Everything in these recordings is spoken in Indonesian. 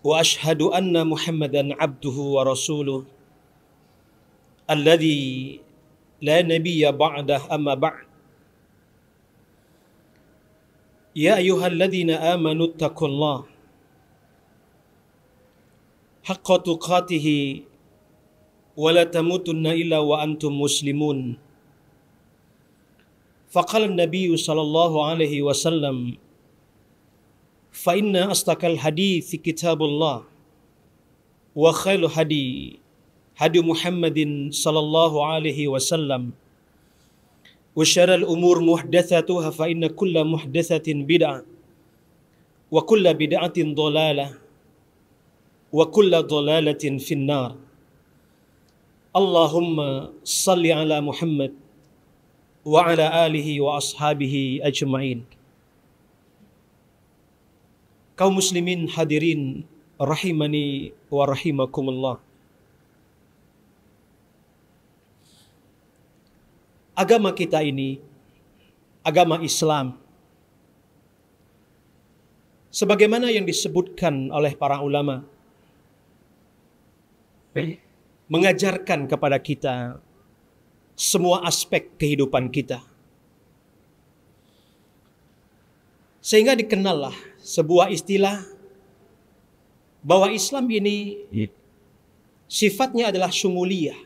واشهد ان محمدا عبده ورسوله الذي لا نبي بعده اما بعد يا ايها الذين امنوا اتقوا الله حق تقاته ولا تموتن الا وانتم مسلمون فقال النبي صلى الله عليه وسلم فإن أصدق الحديث كتاب الله وخير الهدي هدي محمد صلى الله عليه وسلم وشر الأمور محدثاتها فإن كل محدثة بدعة وكل بدعة ضلالة وكل ضلالة في النار اللهم صل على محمد وعلى آله وأصحابه أجمعين kaum muslimin hadirin rahimani wa rahimakumullah. Agama kita ini, agama Islam, sebagaimana yang disebutkan oleh para ulama, mengajarkan kepada kita semua aspek kehidupan kita. Sehingga dikenallah sebuah istilah bahwa Islam ini sifatnya adalah sumuliyah.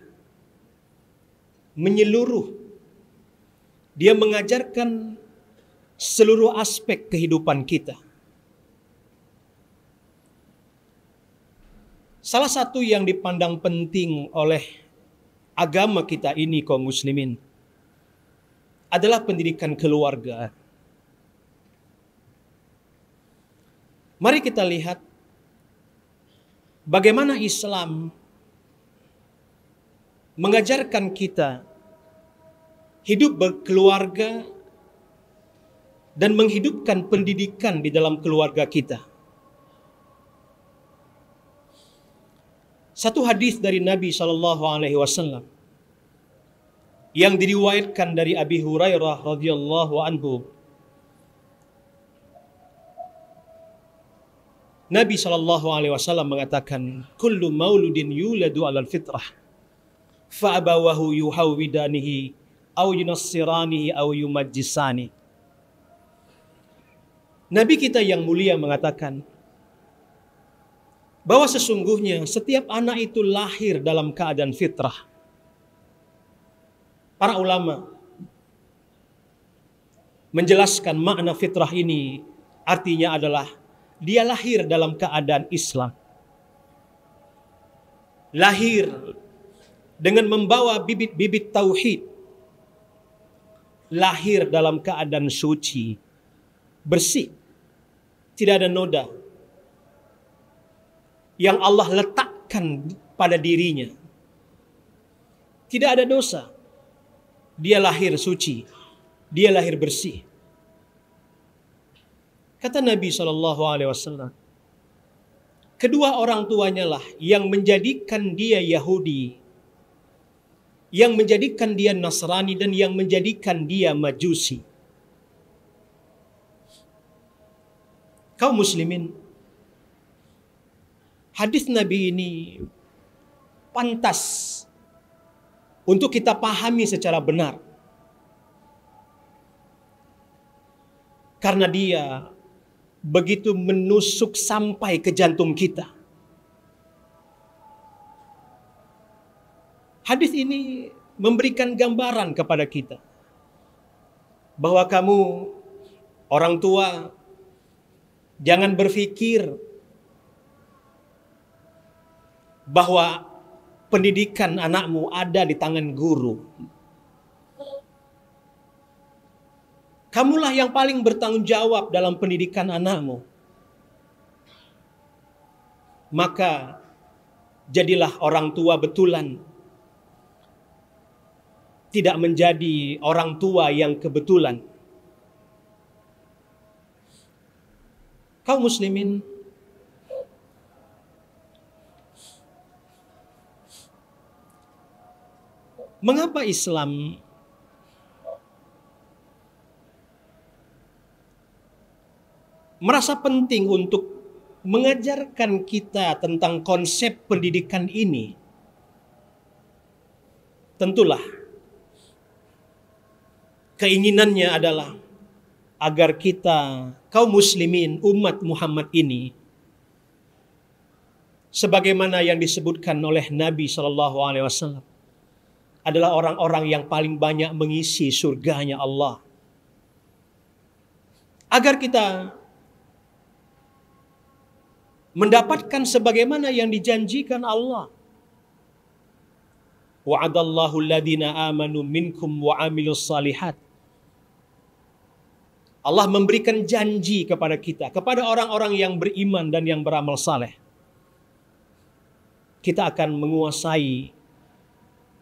Menyeluruh. Dia mengajarkan seluruh aspek kehidupan kita. Salah satu yang dipandang penting oleh agama kita ini kaum muslimin adalah pendidikan keluarga. Mari kita lihat bagaimana Islam mengajarkan kita hidup berkeluarga dan menghidupkan pendidikan di dalam keluarga kita. Satu hadis dari Nabi Shallallahu Alaihi Wasallam yang diriwayatkan dari Abi Hurairah radhiyallahu anhu Nabi Shallallahu Alaihi Wasallam mengatakan, "Kullu mauludin yuladu alal fitrah, fa'abawahu yuhawidanihi au yunasiranihi, au yumajjisani." Nabi kita yang mulia mengatakan bahwa sesungguhnya setiap anak itu lahir dalam keadaan fitrah. Para ulama menjelaskan makna fitrah ini artinya adalah dia lahir dalam keadaan Islam. Lahir dengan membawa bibit-bibit tauhid. Lahir dalam keadaan suci, bersih, tidak ada noda. Yang Allah letakkan pada dirinya. Tidak ada dosa. Dia lahir suci. Dia lahir bersih. Kata Nabi Shallallahu Alaihi Wasallam, kedua orang tuanya lah yang menjadikan dia Yahudi, yang menjadikan dia Nasrani dan yang menjadikan dia Majusi. Kau muslimin, hadis Nabi ini pantas untuk kita pahami secara benar. Karena dia begitu menusuk sampai ke jantung kita. Hadis ini memberikan gambaran kepada kita bahwa kamu orang tua jangan berpikir bahwa pendidikan anakmu ada di tangan guru. Kamulah yang paling bertanggung jawab dalam pendidikan anakmu. Maka jadilah orang tua betulan. Tidak menjadi orang tua yang kebetulan. Kau muslimin, mengapa Islam merasa penting untuk mengajarkan kita tentang konsep pendidikan ini, tentulah keinginannya adalah agar kita, kaum muslimin, umat Muhammad ini, sebagaimana yang disebutkan oleh Nabi Shallallahu Alaihi Wasallam, adalah orang-orang yang paling banyak mengisi surganya Allah. Agar kita mendapatkan sebagaimana yang dijanjikan Allah. Wa'adallahu alladhina amanu minkum wa amilus salihat. Allah memberikan janji kepada kita, kepada orang-orang yang beriman dan yang beramal saleh. Kita akan menguasai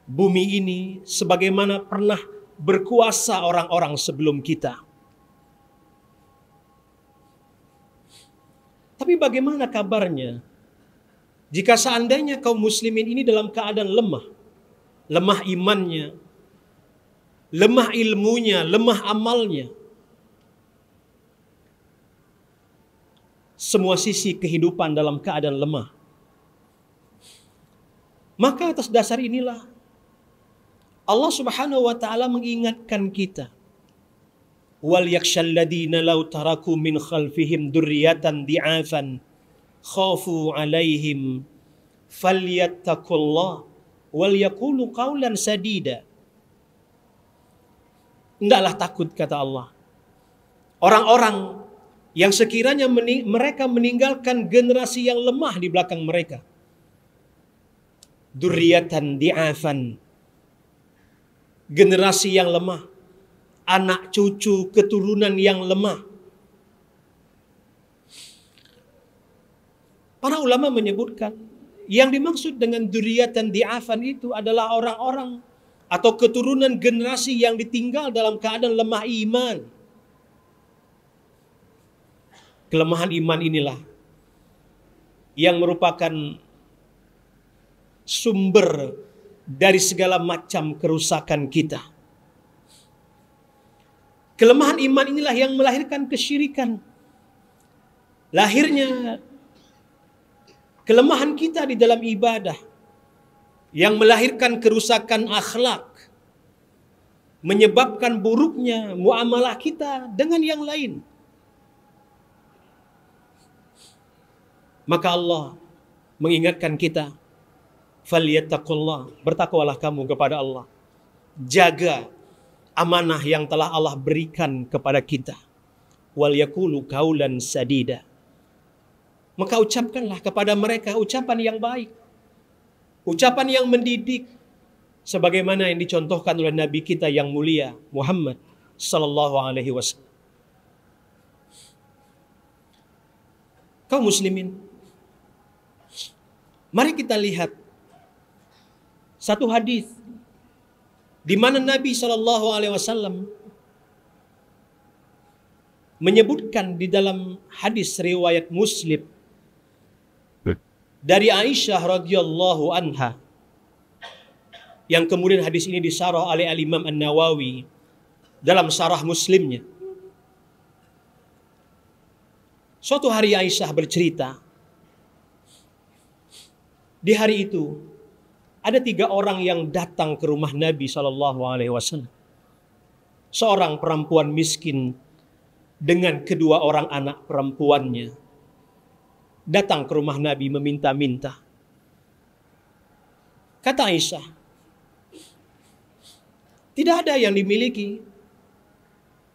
bumi ini sebagaimana pernah berkuasa orang-orang sebelum kita. Tapi bagaimana kabarnya? Jika seandainya kaum muslimin ini dalam keadaan lemah, lemah imannya, lemah ilmunya, lemah amalnya, semua sisi kehidupan dalam keadaan lemah. Maka atas dasar inilah Allah Subhanahu wa taala mengingatkan kita wal yakshalladina law taraku min khalfihim durriyatan di'afan khafu alaihim fal yattakullah wal yakulu qawlan sadida Hendaklah takut kata Allah orang-orang yang sekiranya mening mereka meninggalkan generasi yang lemah di belakang mereka durriyatan di'afan generasi yang lemah anak cucu keturunan yang lemah. Para ulama menyebutkan yang dimaksud dengan duriat dan diafan itu adalah orang-orang atau keturunan generasi yang ditinggal dalam keadaan lemah iman. Kelemahan iman inilah yang merupakan sumber dari segala macam kerusakan kita. Kelemahan iman inilah yang melahirkan kesyirikan. Lahirnya kelemahan kita di dalam ibadah yang melahirkan kerusakan akhlak, menyebabkan buruknya muamalah kita dengan yang lain. Maka Allah mengingatkan kita, "Falyattaqullah," bertakwalah kamu kepada Allah. Jaga amanah yang telah Allah berikan kepada kita. Wal yakulu kaulan sadida. Maka ucapkanlah kepada mereka ucapan yang baik. Ucapan yang mendidik. Sebagaimana yang dicontohkan oleh Nabi kita yang mulia Muhammad Sallallahu Alaihi Wasallam. Kau muslimin, mari kita lihat satu hadis di mana Nabi Shallallahu Alaihi Wasallam menyebutkan di dalam hadis riwayat Muslim dari Aisyah radhiyallahu anha yang kemudian hadis ini disarah oleh Al Imam An Nawawi dalam sarah Muslimnya. Suatu hari Aisyah bercerita di hari itu ada tiga orang yang datang ke rumah Nabi Shallallahu Alaihi Wasallam. Seorang perempuan miskin dengan kedua orang anak perempuannya datang ke rumah Nabi meminta-minta. Kata Aisyah, tidak ada yang dimiliki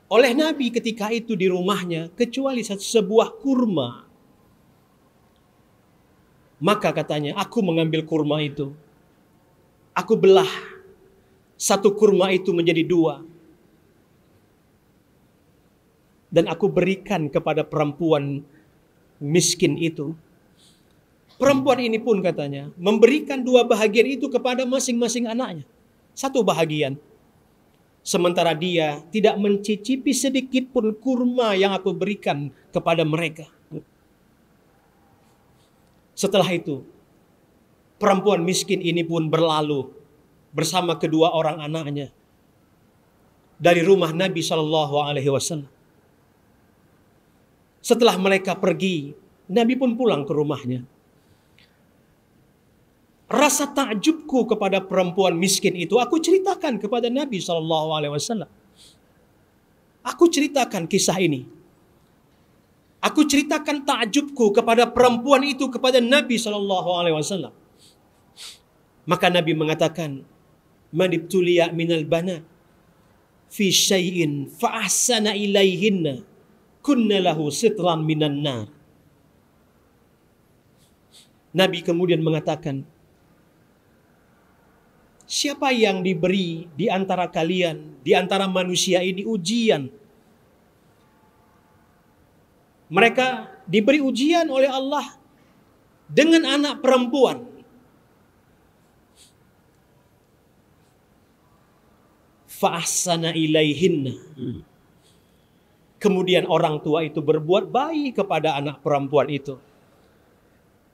oleh Nabi ketika itu di rumahnya kecuali sebuah kurma. Maka katanya, aku mengambil kurma itu Aku belah satu kurma itu menjadi dua. Dan aku berikan kepada perempuan miskin itu. Perempuan ini pun katanya memberikan dua bahagian itu kepada masing-masing anaknya. Satu bahagian. Sementara dia tidak mencicipi sedikit pun kurma yang aku berikan kepada mereka. Setelah itu, Perempuan miskin ini pun berlalu bersama kedua orang anaknya dari rumah Nabi Shallallahu Alaihi Wasallam. Setelah mereka pergi, Nabi pun pulang ke rumahnya. Rasa takjubku kepada perempuan miskin itu aku ceritakan kepada Nabi Shallallahu Alaihi Wasallam. Aku ceritakan kisah ini. Aku ceritakan takjubku kepada perempuan itu kepada Nabi Shallallahu Alaihi Wasallam. Maka Nabi mengatakan, "Manibtuliya minal bana fi syai'in fa ahsana ilaihinna kunna lahu sitran minan nar." Nabi kemudian mengatakan, Siapa yang diberi di antara kalian, di antara manusia ini ujian? Mereka diberi ujian oleh Allah dengan anak perempuan. fa'asana ilaihinna. Hmm. Kemudian orang tua itu berbuat baik kepada anak perempuan itu.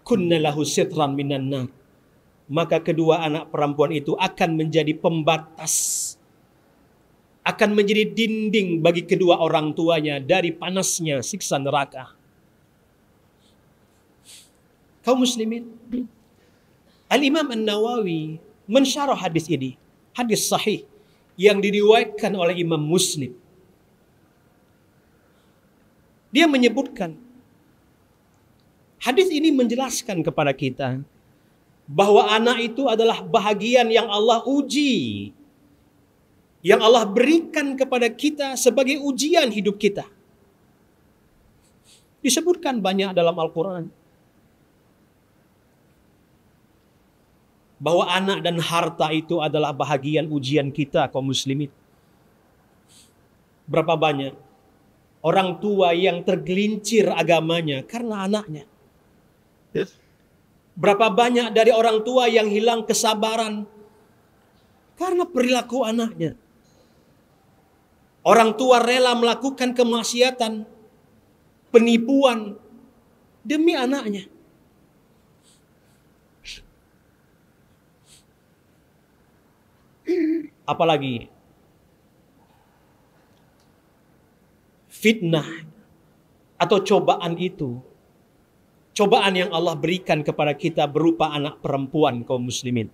Kunnalahu sitran minan nar. Maka kedua anak perempuan itu akan menjadi pembatas. Akan menjadi dinding bagi kedua orang tuanya dari panasnya siksa neraka. Kau muslimin, Al-Imam An-Nawawi mensyarah hadis ini. Hadis sahih yang diriwayatkan oleh Imam Muslim. Dia menyebutkan hadis ini menjelaskan kepada kita bahwa anak itu adalah bahagian yang Allah uji yang Allah berikan kepada kita sebagai ujian hidup kita. Disebutkan banyak dalam Al-Qur'an. bahwa anak dan harta itu adalah bahagian ujian kita kaum muslimin. Berapa banyak orang tua yang tergelincir agamanya karena anaknya. Berapa banyak dari orang tua yang hilang kesabaran karena perilaku anaknya. Orang tua rela melakukan kemaksiatan, penipuan demi anaknya. Apalagi fitnah atau cobaan itu cobaan yang Allah berikan kepada kita berupa anak perempuan kaum muslimin.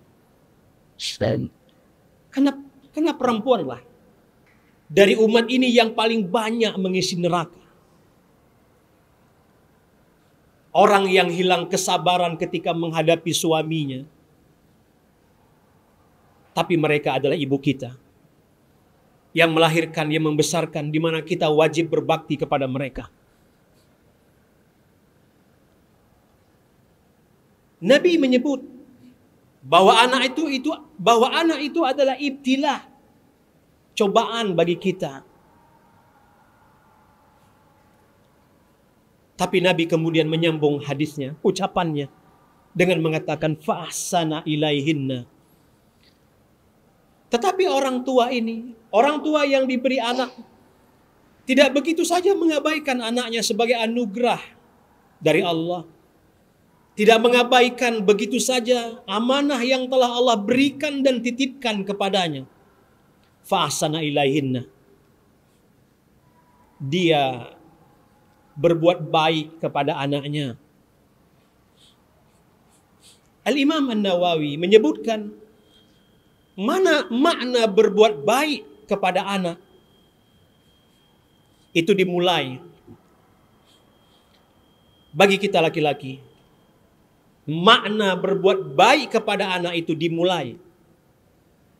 Karena karena perempuan lah dari umat ini yang paling banyak mengisi neraka. Orang yang hilang kesabaran ketika menghadapi suaminya, tapi mereka adalah ibu kita yang melahirkan, yang membesarkan, di mana kita wajib berbakti kepada mereka. Nabi menyebut bahwa anak itu itu bahwa anak itu adalah ibtilah cobaan bagi kita. Tapi Nabi kemudian menyambung hadisnya, ucapannya dengan mengatakan fa'sana ilaihinna tetapi orang tua ini, orang tua yang diberi anak, tidak begitu saja mengabaikan anaknya sebagai anugerah dari Allah. Tidak mengabaikan begitu saja amanah yang telah Allah berikan dan titipkan kepadanya. Fa'asana ilaihinna. Dia berbuat baik kepada anaknya. Al-Imam An-Nawawi menyebutkan Mana makna berbuat baik kepada anak? Itu dimulai bagi kita laki-laki. Makna berbuat baik kepada anak itu dimulai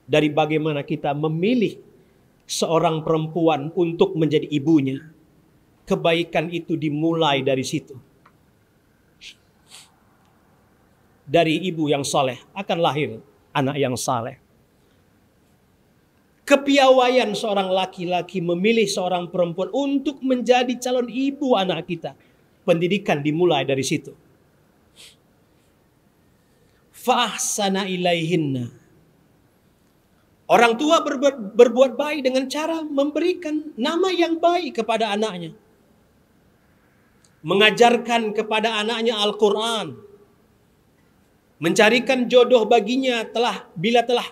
dari bagaimana kita memilih seorang perempuan untuk menjadi ibunya. Kebaikan itu dimulai dari situ. Dari ibu yang saleh akan lahir anak yang saleh kepiawaian seorang laki-laki memilih seorang perempuan untuk menjadi calon ibu anak kita. Pendidikan dimulai dari situ. Fa'hsana ilaihinna. Orang tua ber berbuat baik dengan cara memberikan nama yang baik kepada anaknya. Mengajarkan kepada anaknya Al-Quran. Mencarikan jodoh baginya telah bila telah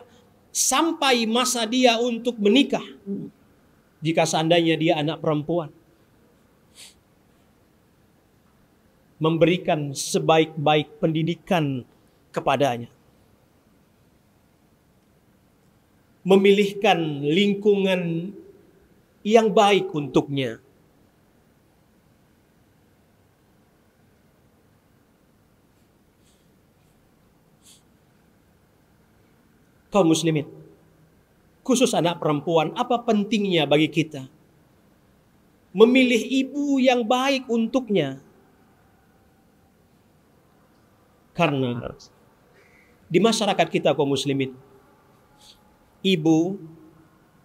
sampai masa dia untuk menikah. Jika seandainya dia anak perempuan. Memberikan sebaik-baik pendidikan kepadanya. Memilihkan lingkungan yang baik untuknya kaum muslimin. Khusus anak perempuan, apa pentingnya bagi kita? Memilih ibu yang baik untuknya. Karena di masyarakat kita kaum muslimin, ibu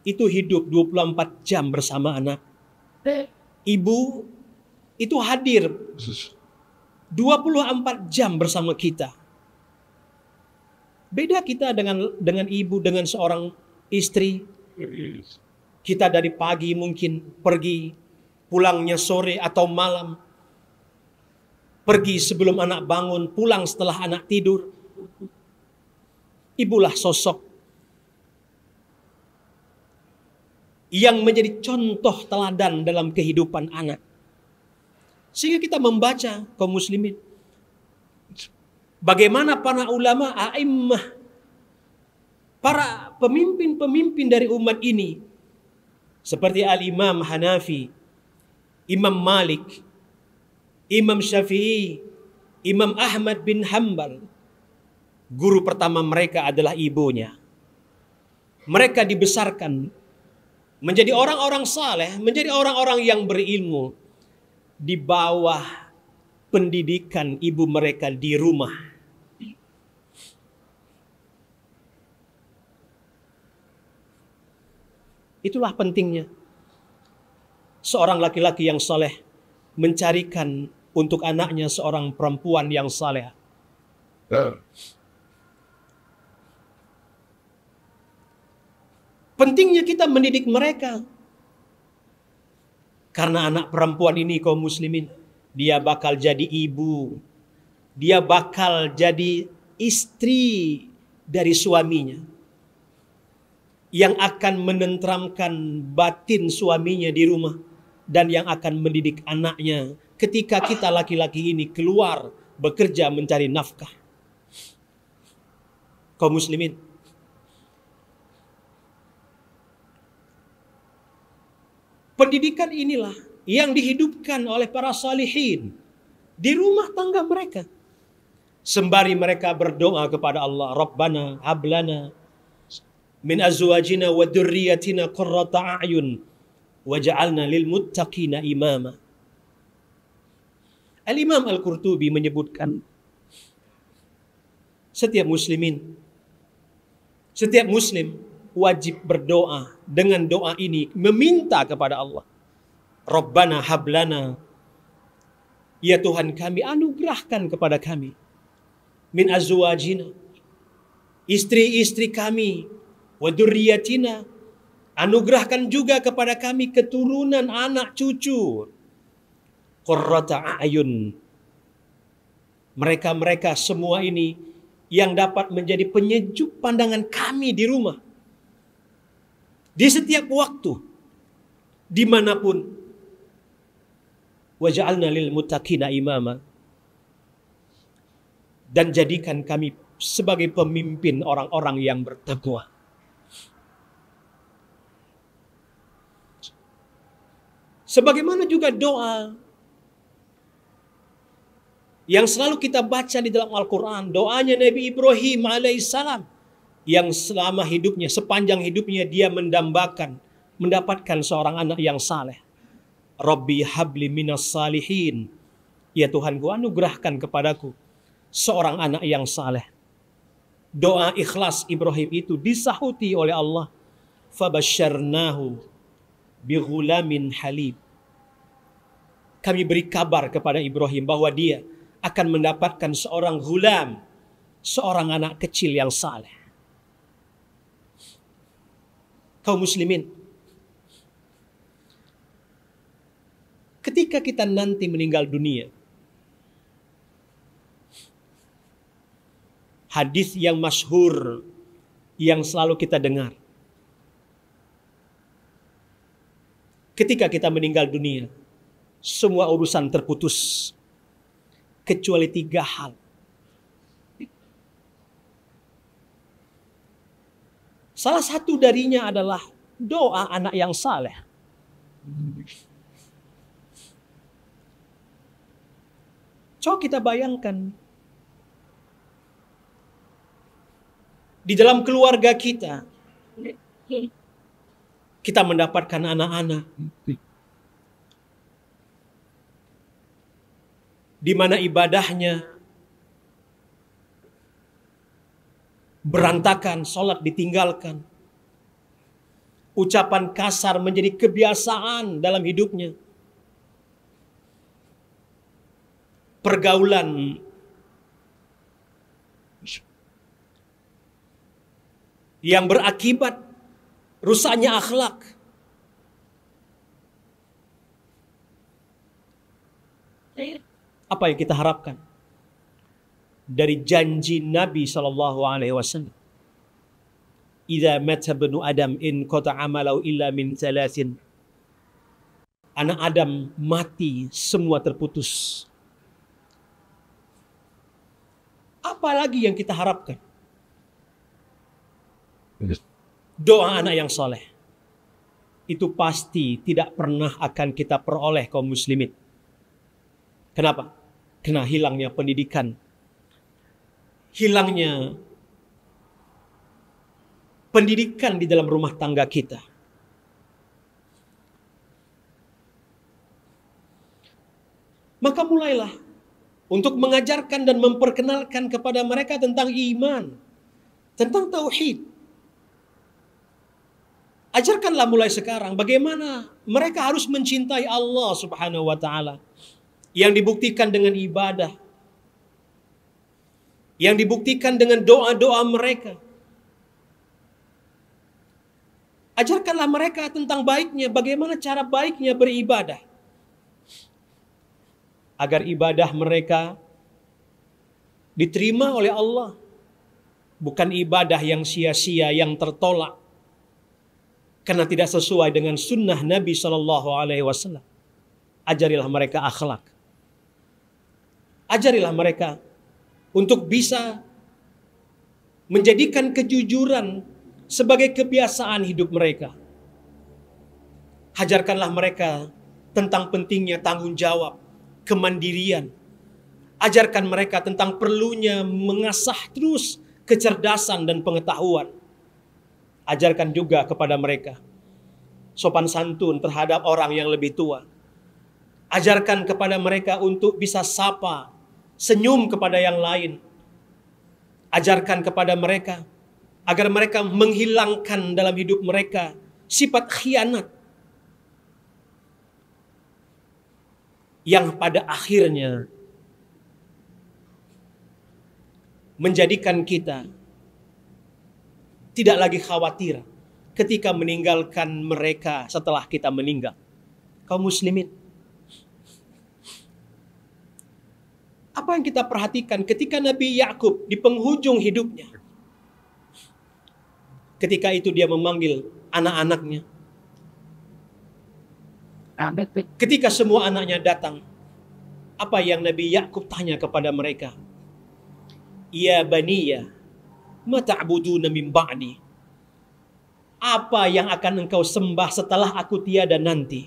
itu hidup 24 jam bersama anak. Ibu itu hadir 24 jam bersama kita Beda kita dengan dengan ibu, dengan seorang istri. Kita dari pagi mungkin pergi, pulangnya sore atau malam. Pergi sebelum anak bangun, pulang setelah anak tidur. Ibulah sosok yang menjadi contoh teladan dalam kehidupan anak. Sehingga kita membaca kaum muslimin bagaimana para ulama a'immah para pemimpin-pemimpin dari umat ini seperti al-Imam Hanafi, Imam Malik, Imam Syafi'i, Imam Ahmad bin Hambal. Guru pertama mereka adalah ibunya. Mereka dibesarkan menjadi orang-orang saleh, menjadi orang-orang yang berilmu di bawah pendidikan ibu mereka di rumah. Itulah pentingnya. Seorang laki-laki yang saleh mencarikan untuk anaknya seorang perempuan yang saleh. Pentingnya kita mendidik mereka. Karena anak perempuan ini kaum muslimin, dia bakal jadi ibu. Dia bakal jadi istri dari suaminya yang akan menentramkan batin suaminya di rumah dan yang akan mendidik anaknya ketika kita laki-laki ini keluar bekerja mencari nafkah. Kaum muslimin, pendidikan inilah yang dihidupkan oleh para salihin di rumah tangga mereka. Sembari mereka berdoa kepada Allah, Rabbana Ablana, min azwajina wa dhurriyyatina qurrata a'yun waj'alna lil muttaqina imama. Al-Imam Al-Qurtubi menyebutkan setiap muslimin setiap muslim wajib berdoa dengan doa ini meminta kepada Allah. Rabbana hablana Ya Tuhan kami anugerahkan kepada kami min azwajina istri-istri kami Waduriyatina, anugerahkan juga kepada kami keturunan anak cucu qurrata ayun mereka-mereka semua ini yang dapat menjadi penyejuk pandangan kami di rumah di setiap waktu dimanapun waja'alna lil mutakina imama dan jadikan kami sebagai pemimpin orang-orang yang bertakwa Sebagaimana juga doa yang selalu kita baca di dalam Al-Quran, doanya Nabi Ibrahim alaihissalam yang selama hidupnya, sepanjang hidupnya dia mendambakan, mendapatkan seorang anak yang saleh. Rabbi habli minas salihin. Ya Tuhanku, anugerahkan kepadaku seorang anak yang saleh. Doa ikhlas Ibrahim itu disahuti oleh Allah. Fabasyarnahu bighulamin halib kami beri kabar kepada Ibrahim bahwa dia akan mendapatkan seorang gulam, seorang anak kecil yang saleh. Kaum muslimin, ketika kita nanti meninggal dunia, hadis yang masyhur yang selalu kita dengar. Ketika kita meninggal dunia, semua urusan terputus kecuali tiga hal. Salah satu darinya adalah doa anak yang saleh. Coba kita bayangkan di dalam keluarga kita kita mendapatkan anak-anak di mana ibadahnya berantakan, sholat ditinggalkan, ucapan kasar menjadi kebiasaan dalam hidupnya. Pergaulan yang berakibat rusaknya akhlak apa yang kita harapkan dari janji Nabi Shallallahu Alaihi Wasallam. Ida mata benu Adam in kota amalau illa min salasin. Anak Adam mati, semua terputus. Apa lagi yang kita harapkan? Doa anak yang soleh. Itu pasti tidak pernah akan kita peroleh kaum muslimin Kenapa? Kena hilangnya pendidikan, hilangnya pendidikan di dalam rumah tangga kita. Maka mulailah untuk mengajarkan dan memperkenalkan kepada mereka tentang iman, tentang tauhid. Ajarkanlah mulai sekarang bagaimana mereka harus mencintai Allah Subhanahu wa taala yang dibuktikan dengan ibadah, yang dibuktikan dengan doa-doa mereka. Ajarkanlah mereka tentang baiknya, bagaimana cara baiknya beribadah. Agar ibadah mereka diterima oleh Allah. Bukan ibadah yang sia-sia, yang tertolak. Karena tidak sesuai dengan sunnah Nabi Shallallahu Alaihi Wasallam. Ajarilah mereka akhlak. Ajarilah mereka untuk bisa menjadikan kejujuran sebagai kebiasaan hidup mereka. Hajarkanlah mereka tentang pentingnya tanggung jawab, kemandirian. Ajarkan mereka tentang perlunya mengasah terus kecerdasan dan pengetahuan. Ajarkan juga kepada mereka sopan santun terhadap orang yang lebih tua Ajarkan kepada mereka untuk bisa sapa, senyum kepada yang lain. Ajarkan kepada mereka agar mereka menghilangkan dalam hidup mereka sifat khianat yang pada akhirnya menjadikan kita tidak lagi khawatir ketika meninggalkan mereka setelah kita meninggal. Kaum muslimin, Apa yang kita perhatikan ketika Nabi Yakub di penghujung hidupnya? Ketika itu dia memanggil anak-anaknya. Ah, ketika semua anaknya datang, apa yang Nabi Yakub tanya kepada mereka? Ya baniya, mata'buduna min ba'di. Apa yang akan engkau sembah setelah aku tiada nanti?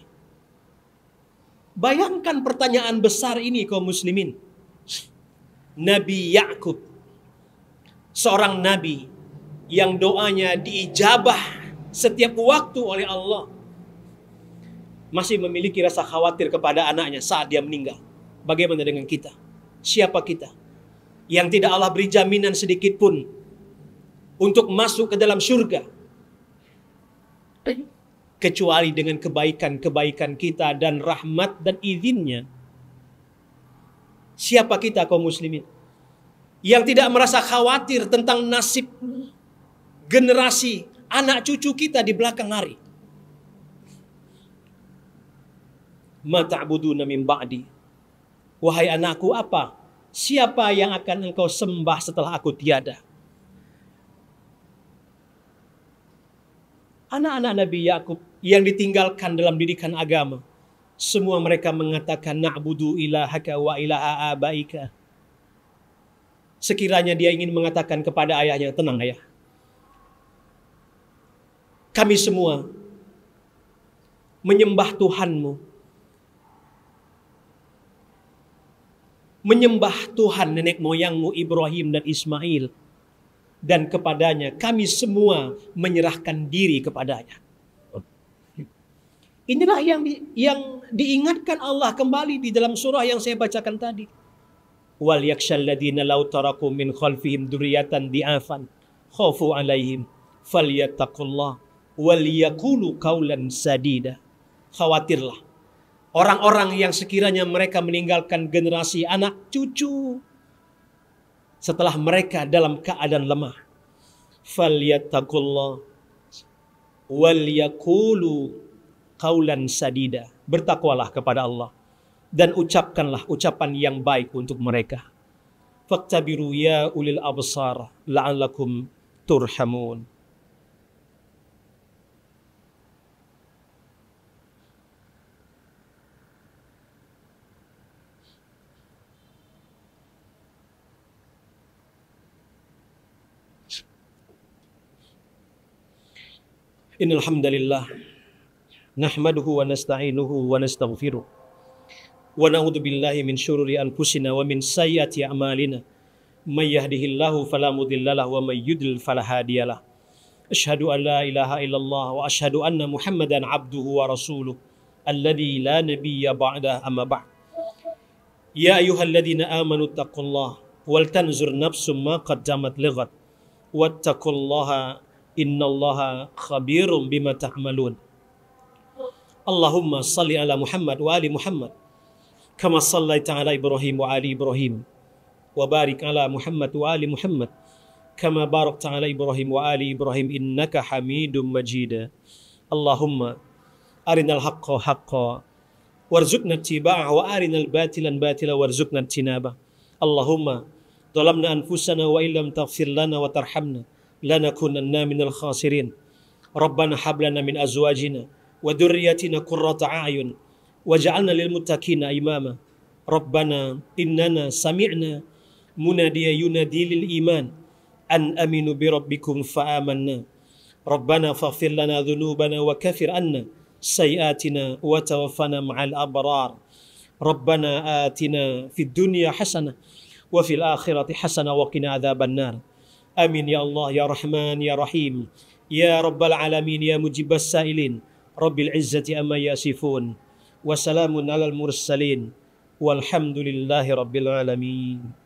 Bayangkan pertanyaan besar ini kaum muslimin. Nabi Yakub, seorang nabi yang doanya diijabah setiap waktu oleh Allah, masih memiliki rasa khawatir kepada anaknya saat dia meninggal. Bagaimana dengan kita? Siapa kita? Yang tidak Allah beri jaminan sedikit pun untuk masuk ke dalam surga. Kecuali dengan kebaikan-kebaikan kita dan rahmat dan izinnya Siapa kita kaum muslimin? Yang tidak merasa khawatir tentang nasib generasi anak cucu kita di belakang hari. Mata'buduna min ba'di. Wahai anakku apa? Siapa yang akan engkau sembah setelah aku tiada? Anak-anak Nabi Yakub yang ditinggalkan dalam didikan agama semua mereka mengatakan na'budu ilahaka wa ilaha abaika. Sekiranya dia ingin mengatakan kepada ayahnya, tenang ayah. Kami semua menyembah Tuhanmu. Menyembah Tuhan nenek moyangmu Ibrahim dan Ismail. Dan kepadanya kami semua menyerahkan diri kepadanya. Inilah yang di, yang diingatkan Allah kembali di dalam surah yang saya bacakan tadi. Wal yakshalladina law taraku min khalfihim duriyatan di'afan khafu alaihim fal yattaqullah wal yakulu kaulan sadida. Khawatirlah orang-orang yang sekiranya mereka meninggalkan generasi anak cucu setelah mereka dalam keadaan lemah. fal yattaqullah wal yakulu kaulan sadida. Bertakwalah kepada Allah dan ucapkanlah ucapan yang baik untuk mereka. Faktabiru ya ulil absar la'allakum turhamun. Innal hamdalillah نحمده ونستعينه ونستغفره ونعوذ بالله من شرور أنفسنا ومن سيئات أعمالنا من يهده الله فلا مضل له ومن يضلل فلا هادي له أشهد أن لا إله إلا الله وأشهد أن محمدا عبده ورسوله الذي لا نبي بعده أما بعد يا أيها الذين آمنوا اتقوا الله ولتنظر نفس ما قدمت لغد واتقوا الله إن الله خبير بما تعملون اللهم صل على محمد وآل محمد كما صليت على إبراهيم وآل إبراهيم وبارك على محمد وآل محمد كما باركت على إبراهيم وآل إبراهيم إنك حميد مجيد اللهم أرنا الحق حقا وارزقنا اتباعه وأرنا الباطل باطلا وارزقنا اجتنابه اللهم ظلمنا أنفسنا وإن لم تغفر لنا وترحمنا لنكونن من الخاسرين ربنا حبلنا لنا من أزواجنا وذريتنا قرة أعين وجعلنا للمتقين إماما ربنا إننا سمعنا مناديا ينادي للإيمان أن أمنوا بربكم فآمنا ربنا فاغفر لنا ذنوبنا وكفر عنا سيئاتنا وتوفنا مع الأبرار ربنا آتنا في الدنيا حسنة وفي الآخرة حسنة وقنا عذاب النار آمين يا الله يا رحمن يا رحيم يا رب العالمين يا مجيب السائلين رب العزة أما يصفون وسلام على المرسلين والحمد لله رب العالمين